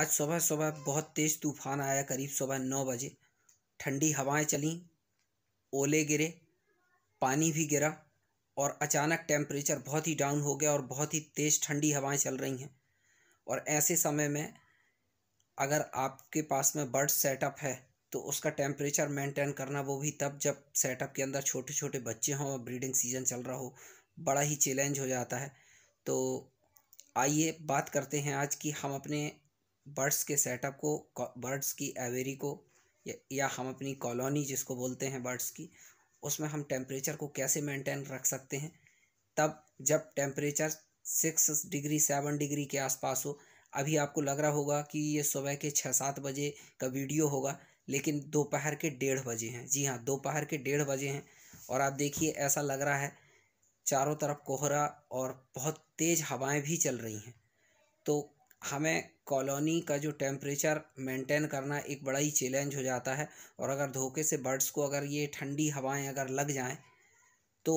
आज सुबह सुबह बहुत तेज़ तूफान आया करीब सुबह नौ बजे ठंडी हवाएं चलीं ओले गिरे पानी भी गिरा और अचानक टेम्परेचर बहुत ही डाउन हो गया और बहुत ही तेज़ ठंडी हवाएं चल रही हैं और ऐसे समय में अगर आपके पास में बर्ड सेटअप है तो उसका टेम्परेचर मेंटेन करना वो भी तब जब सेटअप के अंदर छोटे छोटे बच्चे हों और ब्रीडिंग सीजन चल रहा हो बड़ा ही चैलेंज हो जाता है तो आइए बात करते हैं आज कि हम अपने बर्ड्स के सेटअप को बर्ड्स की एवेरी को या हम अपनी कॉलोनी जिसको बोलते हैं बर्ड्स की उसमें हम टेम्परेचर को कैसे मेंटेन रख सकते हैं तब जब temperature six degree seven degree के आसपास हो अभी आपको लग रहा होगा कि ये सुबह के छः सात बजे का वीडियो होगा लेकिन दोपहर के डेढ़ बजे हैं जी हाँ दोपहर के डेढ़ बजे हैं और आप देखिए ऐसा लग रहा है चारों तरफ कोहरा और बहुत तेज़ हवाएं भी चल रही हैं तो हमें कॉलोनी का जो टेम्परेचर मेंटेन करना एक बड़ा ही चैलेंज हो जाता है और अगर धोखे से बर्ड्स को अगर ये ठंडी हवाएं अगर लग जाएं तो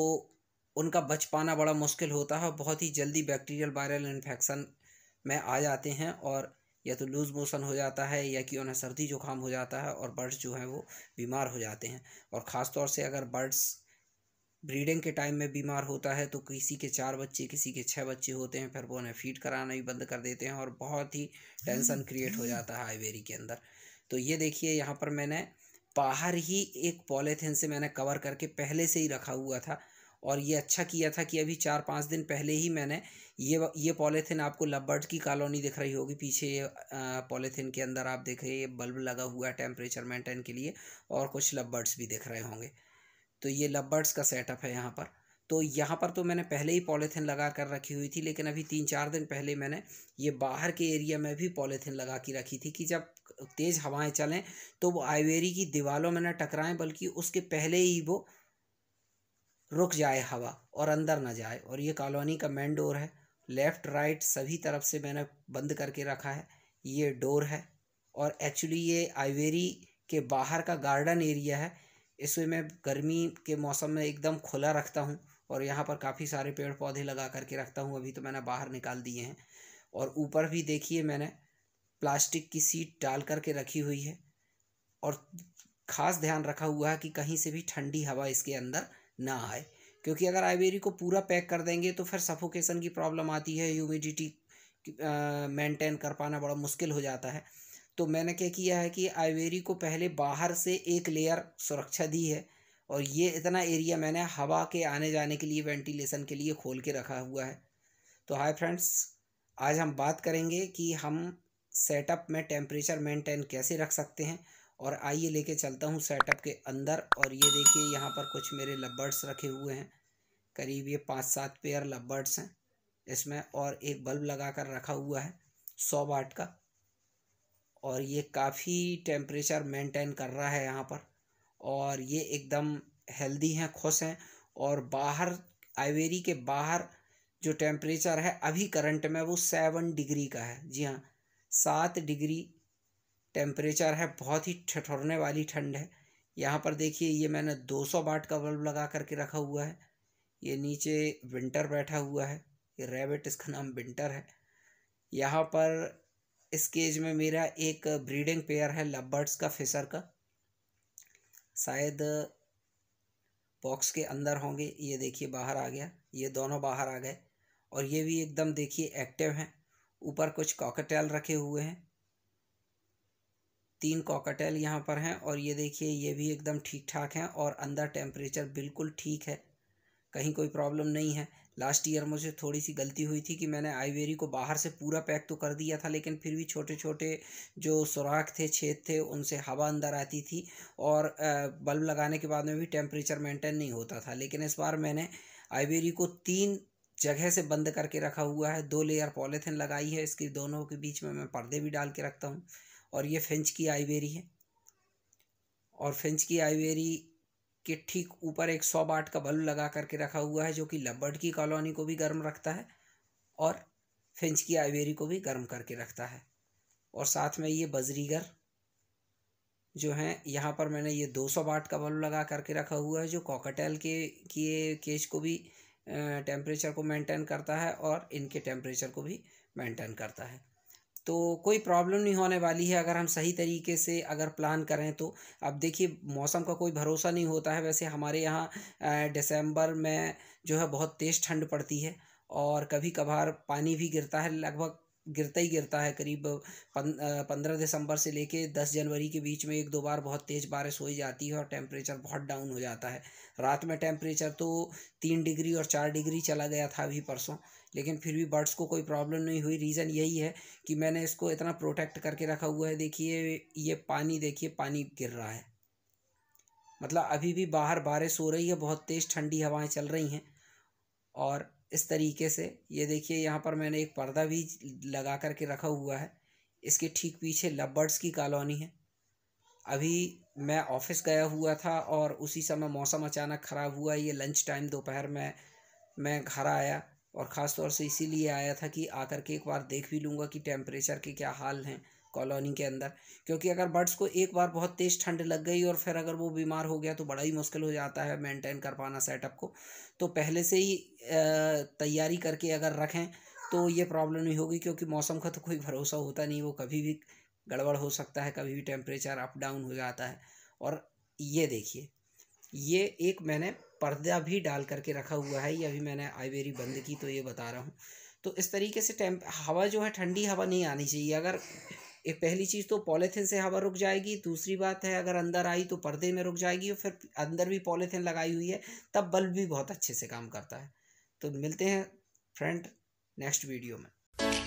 उनका बच पाना बड़ा मुश्किल होता है बहुत ही जल्दी बैक्टीरियल वायरल इन्फेक्शन में आ जाते हैं और या तो लूज़ मोशन हो जाता है या कि उन्हें सर्दी जुकाम हो जाता है और बर्ड्स जो हैं वो बीमार हो जाते हैं और ख़ास तौर से अगर बर्ड्स ब्रीडिंग के टाइम में बीमार होता है तो किसी के चार बच्चे किसी के छः बच्चे होते हैं फिर वो उन्हें फीड कराना भी बंद कर देते हैं और बहुत ही टेंशन क्रिएट हो जाता है हाईवेरी के अंदर तो ये देखिए यहाँ पर मैंने बाहर ही एक पॉलीथीन से मैंने कवर करके पहले से ही रखा हुआ था और ये अच्छा किया था कि अभी चार पाँच दिन पहले ही मैंने ये ये पॉलीथीन आपको लबर्ड की कॉलोनी दिख रही होगी पीछे ये पॉलीथीन के अंदर आप देख रहे ये बल्ब लगा हुआ है टेम्परेचर मेंटेन के लिए और कुछ लबर्ड्स भी दिख रहे होंगे तो ये लबर्ड्स का सेटअप है यहाँ पर तो यहाँ पर तो मैंने पहले ही पॉलीथीन लगा कर रखी हुई थी लेकिन अभी तीन चार दिन पहले मैंने ये बाहर के एरिया में भी पॉलीथीन लगा के रखी थी कि जब तेज़ हवाएं चलें तो वो आइवेरी की दीवारों में ना टकराएं बल्कि उसके पहले ही वो रुक जाए हवा और अंदर ना जाए और ये कॉलोनी का मेन डोर है लेफ़्ट राइट सभी तरफ से मैंने बंद करके रखा है ये डोर है और एक्चुअली ये आइवेरी के बाहर का गार्डन एरिया है इसे मैं गर्मी के मौसम में एकदम खुला रखता हूँ और यहाँ पर काफ़ी सारे पेड़ पौधे लगा करके रखता हूँ अभी तो मैंने बाहर निकाल दिए हैं और ऊपर भी देखिए मैंने प्लास्टिक की सीट डाल करके रखी हुई है और ख़ास ध्यान रखा हुआ है कि कहीं से भी ठंडी हवा इसके अंदर ना आए क्योंकि अगर आइबेरी को पूरा पैक कर देंगे तो फिर सफोकेशन की प्रॉब्लम आती है ह्यूमिडिटी मेंटेन कर पाना बड़ा मुश्किल हो जाता है तो मैंने क्या किया है कि आईवेरी को पहले बाहर से एक लेयर सुरक्षा दी है और ये इतना एरिया मैंने हवा के आने जाने के लिए वेंटिलेशन के लिए खोल के रखा हुआ है तो हाय फ्रेंड्स आज हम बात करेंगे कि हम सेटअप में टेम्परेचर मेंटेन कैसे रख सकते हैं और आइए लेके चलता हूँ सेटअप के अंदर और ये देखिए यहाँ पर कुछ मेरे लब्बर्ड्स रखे हुए हैं करीब ये पाँच सात पेयर लब्बर्ड्स हैं इसमें और एक बल्ब लगा कर रखा हुआ है सौ वाट का और ये काफ़ी टेम्परेचर मेंटेन कर रहा है यहाँ पर और ये एकदम हेल्दी हैं खुश हैं और बाहर आइवेरी के बाहर जो टेम्परेचर है अभी करंट में वो सेवन डिग्री का है जी हाँ सात डिग्री टेम्परेचर है बहुत ही ठठोरने वाली ठंड है यहाँ पर देखिए ये मैंने 200 बाट का बल्ब लगा करके रखा हुआ है ये नीचे विंटर बैठा हुआ है ये रेबिट इसका नाम विंटर है यहाँ पर इस केज में मेरा एक ब्रीडिंग पेयर है लबर्ड्स का फिसर का शायद बॉक्स के अंदर होंगे ये देखिए बाहर आ गया ये दोनों बाहर आ गए और ये भी एकदम देखिए एक्टिव हैं ऊपर कुछ कॉकटेल रखे हुए हैं तीन कॉकटेल यहाँ पर हैं और ये देखिए ये भी एकदम ठीक ठाक हैं और अंदर टेम्परेचर बिल्कुल ठीक है कहीं कोई प्रॉब्लम नहीं है लास्ट ईयर मुझे थोड़ी सी गलती हुई थी कि मैंने आईवेरी को बाहर से पूरा पैक तो कर दिया था लेकिन फिर भी छोटे छोटे जो सुराख थे छेद थे उनसे हवा अंदर आती थी और बल्ब लगाने के बाद में भी टेम्परेचर मेंटेन नहीं होता था लेकिन इस बार मैंने आईवेरी को तीन जगह से बंद करके रखा हुआ है दो लेयर पॉलीथिन लगाई है इसकी दोनों के बीच में मैं पर्दे भी डाल के रखता हूँ और ये फिंच की आईवेरी है और फिंच की आईवेरी के ठीक ऊपर एक सौ बाट का बल्ब लगा करके रखा हुआ है जो कि लबर्ड की कॉलोनी को भी गर्म रखता है और फिंच की आइवेरी को भी गर्म करके रखता है और साथ में ये बजरीगर जो हैं यहाँ पर मैंने ये दो सौ बाट का बल्ब लगा करके रखा हुआ है जो कॉकटेल के किए केज को भी टेम्परेचर को मेंटेन करता है और इनके टेम्परेचर को भी मेंटेन करता है तो कोई प्रॉब्लम नहीं होने वाली है अगर हम सही तरीके से अगर प्लान करें तो अब देखिए मौसम का कोई भरोसा नहीं होता है वैसे हमारे यहाँ दिसंबर में जो है बहुत तेज़ ठंड पड़ती है और कभी कभार पानी भी गिरता है लगभग गिरता ही गिरता है करीब पंद्रह दिसंबर से लेके दस जनवरी के बीच में एक दो बार बहुत तेज़ बारिश हो ही जाती है और टेम्परेचर बहुत डाउन हो जाता है रात में टेम्परेचर तो तीन डिग्री और चार डिग्री चला गया था अभी परसों लेकिन फिर भी बर्ड्स को कोई प्रॉब्लम नहीं हुई रीज़न यही है कि मैंने इसको इतना प्रोटेक्ट करके रखा हुआ है देखिए ये पानी देखिए पानी गिर रहा है मतलब अभी भी बाहर बारिश हो रही है बहुत तेज़ ठंडी हवाएं चल रही हैं और इस तरीके से ये देखिए यहाँ पर मैंने एक पर्दा भी लगा करके रखा हुआ है इसके ठीक पीछे लबर्ड्स की कॉलोनी है अभी मैं ऑफिस गया हुआ था और उसी समय मौसम अचानक ख़राब हुआ ये लंच टाइम दोपहर में मैं घर आया और ख़ास तौर से इसीलिए आया था कि आकर के एक बार देख भी लूँगा कि टेम्परेचर के क्या हाल हैं कॉलोनी के अंदर क्योंकि अगर बर्ड्स को एक बार बहुत तेज़ ठंड लग गई और फिर अगर वो बीमार हो गया तो बड़ा ही मुश्किल हो जाता है मेंटेन कर पाना सेटअप को तो पहले से ही तैयारी करके अगर रखें तो ये प्रॉब्लम नहीं होगी क्योंकि मौसम का तो कोई भरोसा होता नहीं वो कभी भी गड़बड़ हो सकता है कभी भी टेम्परेचर अप डाउन हो जाता है और ये देखिए ये एक मैंने पर्दा भी डाल करके रखा हुआ है ये अभी मैंने आईवेरी बंद की तो ये बता रहा हूँ तो इस तरीके से टेम्प हवा जो है ठंडी हवा नहीं आनी चाहिए अगर एक पहली चीज़ तो पॉलीथीन से हवा रुक जाएगी दूसरी बात है अगर अंदर आई तो पर्दे में रुक जाएगी और फिर अंदर भी पॉलीथीन लगाई हुई है तब बल्ब भी बहुत अच्छे से काम करता है तो मिलते हैं फ्रेंड नेक्स्ट वीडियो में